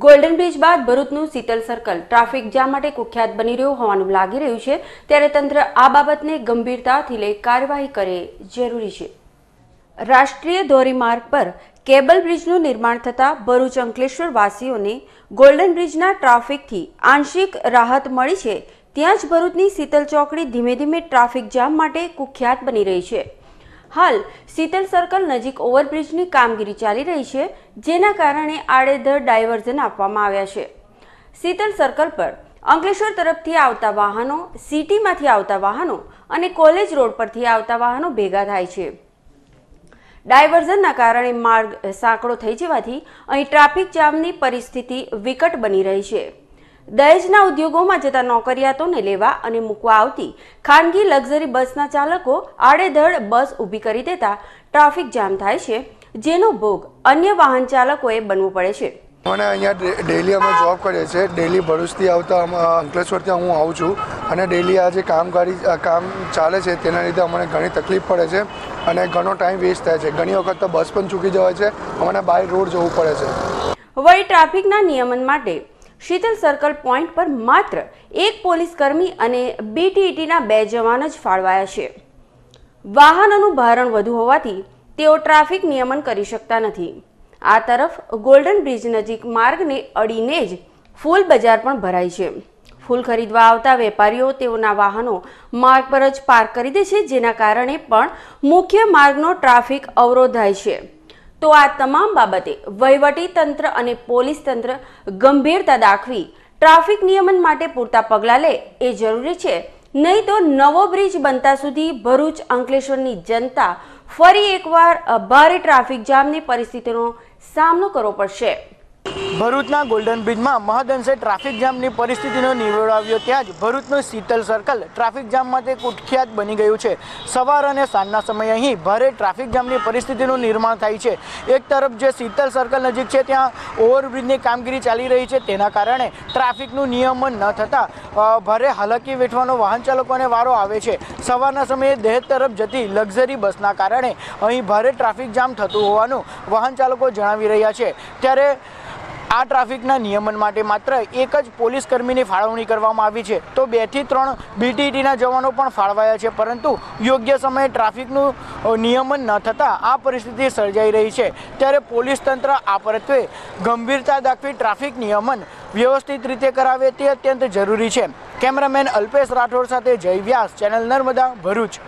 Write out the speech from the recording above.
golden bridge બાદ ભરૂચનું Sheetal circle traffic jam માટે કુખ્યાત બની રહ્યું હોવાનું લાગી રહ્યું છે ત્યારે તંત્ર આ બાબતને ગંભીરતાથી લઈ કાર્યવાહી કરે જરૂરી છે રાષ્ટ્રીય ધોરીમાર્ગ પર કેબલ બ્રિજનું નિર્માણ થતાં ભરૂચ અંકલેશ્વર વાસીઓને ગોલ્ડન બ્રિજના ટ્રાફિકથી આંશિક રાહત મળી છે ત્યાં જ ભરૂચની શીતલ ચોકડી ધીમે ધીમે ટ્રાફિક જામ માટે કુખ્યાત બની રહી છે હાલ શીતલ સર્કલ નજીક ઓવરબ્રિજની કામગીરી ચાલી રહી છે જેના કારણે આડેધડ ડાયવર્ઝન આપવામાં આવ્યા છે શીતલ સર્કલ પર અંકલેશ્વર તરફથી આવતા વાહનો સિટીમાંથી આવતા વાહનો અને કોલેજ રોડ પરથી આવતા વાહનો ભેગા થાય છે ડાયવર્ઝનના કારણે માર્ગ સાંકડો થઈ જવાથી અહીં ટ્રાફિક જામની પરિસ્થિતિ વિકટ બની રહી છે દહેજના ઉદ્યોગોમાં જતા નોકરિયાતોને લેવા અને મૂકવા આવતી ખાનગી લક્ઝરી બસના ચાલકો આડેધડ બસ ઊભી કરી દેતા ટ્રાફિક જામ થાય છે જેનો ભોગ અન્ય વાહન ચાલકોએ બનવું પડે છે મને અહીંયા ડેલી અમે જોબ કરીએ છીએ ડેલી ભરૂચથી આવતા અંકલેશ્વરથી હું આવું છું અને ડેલી આ જે કામગારી કામ ચાલે છે તેના લીધે અમને ઘણી તકલીફ પડે છે અને ઘણો ટાઈમ વેસ્ટ થાય છે ઘણી વખત તો બસ પણ ચૂકી જવાય છે અમને બાય રોડ જવું પડે છે વળી ટ્રાફિકના નિયમન માટે શીતલ સર્કલ પોઈન્ટ પર માત્ર એક પોલીસકર્મી અને બીટીઈટીના e બે જવાન જ ફાળવાયા છે વાહનોનું ભારણ વધુ હોવાથી તેઓ ટ્રાફિક નિયમન કરી શકતા નથી આ તરફ ગોલ્ડન બ્રિજ નજીક માર્ગને અડીને જ ફૂલ બજાર પણ ભરાય છે ફૂલ ખરીદવા આવતા વેપારીઓ તેઓના વાહનો માર્ગ પર જ પાર્ક કરી દે છે જેના કારણે પણ મુખ્ય માર્ગનો ટ્રાફિક અવરોધાય છે તો આ તમામ બાબતે વહીવટી તંત્ર અને પોલીસ તંત્ર ગંભીરતા દાખવી ટ્રાફિક નિયમન માટે પૂરતા પગલાં લે એ જરૂરી છે નહીં તો નવો બ્રિજ બનતા સુધી ભરૂચ અંકલેશ્વરની જનતા ફરી એકવાર ભારે ટ્રાફિક જામની પરિસ્થિતિનો સામનો કરવો પડશે ભરૂચના ગોલ્ડન બ્રિજમાં મહદઅંશે ટ્રાફિક જામની પરિસ્થિતિનો નિવેડો આવ્યો ત્યાં જ ભરૂચનું શીતલ સર્કલ ટ્રાફિક જામ માટે કુખ્યાત બની ગયું છે સવાર અને સાંજના સમયે અહીં ભારે ટ્રાફિક જામની પરિસ્થિતિનું નિર્માણ થાય છે એક તરફ જે શીતલ સર્કલ નજીક છે ત્યાં ઓવરબ્રિજની કામગીરી ચાલી રહી છે તેના કારણે ટ્રાફિકનું નિયમન ન થતાં ભારે હાલાકી વેઠવાનો વાહન ચાલકોને વારો આવે છે સવારના સમયે દહેજ તરફ જતી લક્ઝરી બસના કારણે અહીં ભારે ટ્રાફિક જામ થતું હોવાનું વાહન ચાલકો જણાવી રહ્યા છે ત્યારે આ ટ્રાફિકના નિયમન માટે માત્ર એક જ પોલીસ કર્મીની ફાળવણી કરવામાં આવી છે તો બે થી ત્રણ બીટીટીના જવાનો પણ ફાળવાયા છે પરંતુ યોગ્ય સમયે ટ્રાફિકનું નિયમન ન થતાં આ પરિસ્થિતિ સર્જાઈ રહી છે ત્યારે પોલીસ તંત્ર આ પરત્વે ગંભીરતા દાખવી ટ્રાફિક નિયમન વ્યવસ્થિત રીતે કરાવે તે અત્યંત જરૂરી છે કેમેરામેન અલ્પેશ રાઠોડ સાથે જય વ્યાસ ચેનલ નર્મદા ભરૂચ